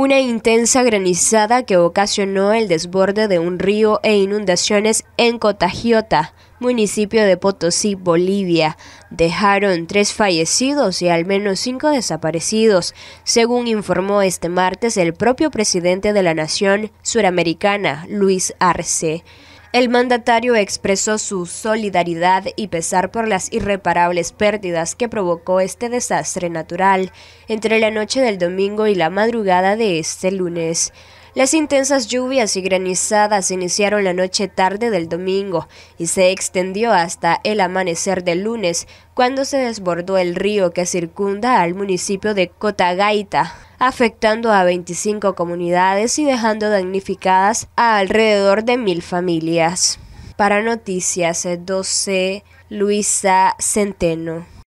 una intensa granizada que ocasionó el desborde de un río e inundaciones en Cotagiota, municipio de Potosí, Bolivia. Dejaron tres fallecidos y al menos cinco desaparecidos, según informó este martes el propio presidente de la Nación Suramericana, Luis Arce. El mandatario expresó su solidaridad y pesar por las irreparables pérdidas que provocó este desastre natural entre la noche del domingo y la madrugada de este lunes. Las intensas lluvias y granizadas iniciaron la noche tarde del domingo y se extendió hasta el amanecer del lunes, cuando se desbordó el río que circunda al municipio de Cotagaita afectando a 25 comunidades y dejando damnificadas a alrededor de mil familias. Para Noticias 12, eh, Luisa Centeno.